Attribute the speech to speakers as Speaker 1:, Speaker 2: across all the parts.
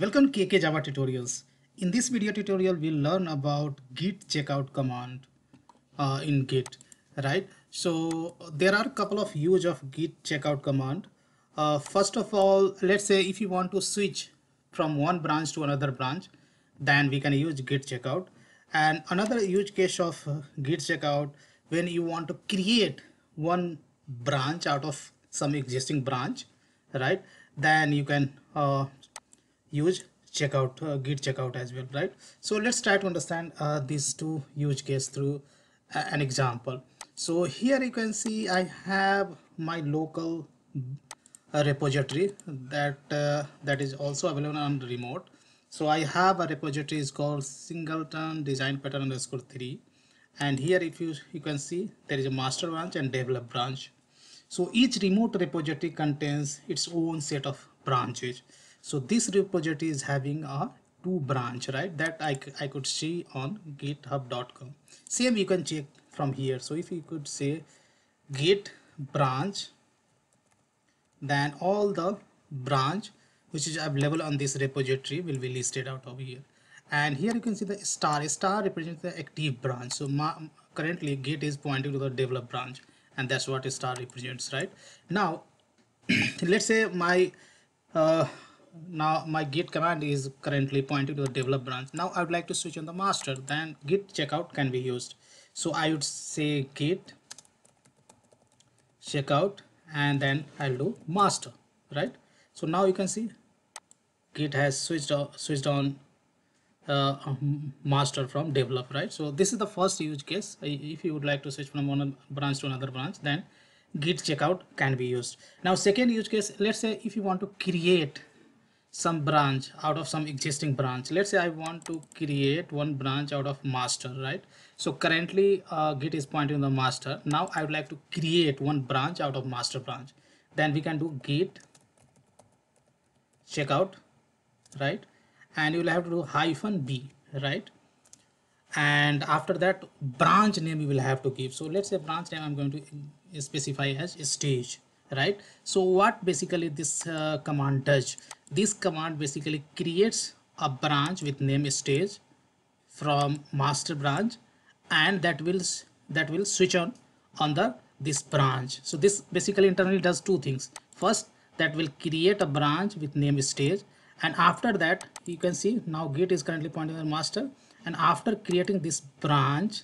Speaker 1: welcome to KK Java tutorials. In this video tutorial, we'll learn about git checkout command uh, in git, right? So there are a couple of use of git checkout command. Uh, first of all, let's say if you want to switch from one branch to another branch, then we can use git checkout. And another huge case of uh, git checkout when you want to create one branch out of some existing branch, right? Then you can uh, use checkout uh, git checkout as well right so let's try to understand uh, these two use case through uh, an example so here you can see i have my local uh, repository that uh, that is also available on remote so i have a repository is called singleton design pattern underscore 3 and here if you you can see there is a master branch and develop branch so each remote repository contains its own set of branches so this repository is having a two branch right that I, I could see on github.com same you can check from here so if you could say git branch then all the branch which is available on this repository will be listed out over here and here you can see the star star represents the active branch so my, currently git is pointing to the develop branch and that's what star represents right now let's say my uh, now my git command is currently pointing to the develop branch now i would like to switch on the master then git checkout can be used so i would say git checkout and then i'll do master right so now you can see git has switched on, switched on uh, um, master from develop right so this is the first use case if you would like to switch from one branch to another branch then git checkout can be used now second use case let's say if you want to create some branch out of some existing branch let's say i want to create one branch out of master right so currently uh, git is pointing to the master now i would like to create one branch out of master branch then we can do git checkout right and you will have to do hyphen b right and after that branch name you will have to give so let's say branch name i'm going to specify as stage right so what basically this uh, command does this command basically creates a branch with name stage from master branch and that will that will switch on on the this branch so this basically internally does two things first that will create a branch with name stage and after that you can see now git is currently pointing to master and after creating this branch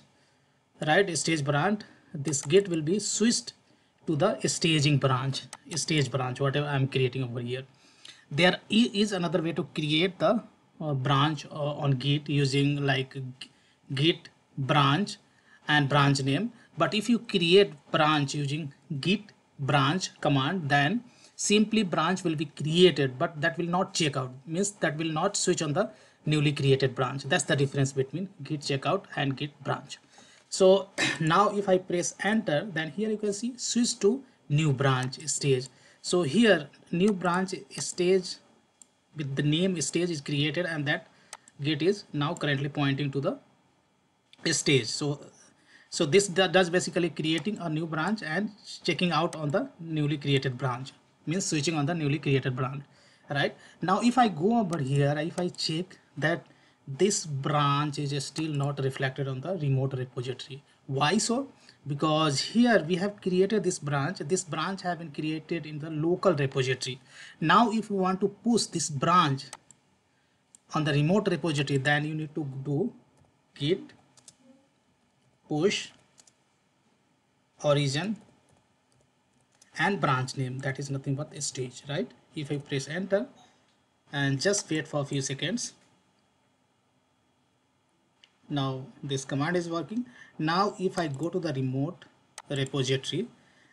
Speaker 1: right stage branch this git will be switched to the staging branch stage branch whatever i'm creating over here there is another way to create the uh, branch uh, on git using like git branch and branch name but if you create branch using git branch command then simply branch will be created but that will not check out means that will not switch on the newly created branch that's the difference between git checkout and git branch so now if i press enter then here you can see switch to new branch stage so here new branch stage with the name stage is created and that gate is now currently pointing to the stage so so this does basically creating a new branch and checking out on the newly created branch means switching on the newly created branch right now if i go over here if i check that this branch is still not reflected on the remote repository why so because here we have created this branch this branch have been created in the local repository now if you want to push this branch on the remote repository then you need to do git push origin and branch name that is nothing but stage right if i press enter and just wait for a few seconds now this command is working now if I go to the remote repository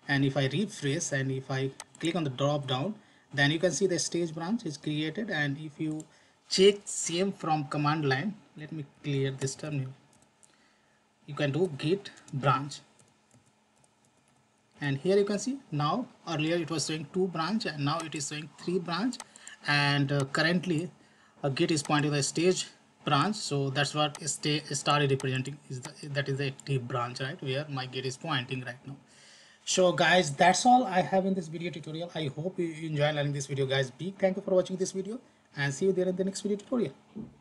Speaker 1: and if I refresh and if I click on the drop down then you can see the stage branch is created and if you check same from command line let me clear this terminal you can do git branch and here you can see now earlier it was showing two branch and now it is showing three branch and uh, currently uh, git is pointing the stage branch so that's what stay star representing is the, that is the active branch right where my gate is pointing right now so guys that's all i have in this video tutorial i hope you enjoy learning this video guys big thank you for watching this video and see you there in the next video tutorial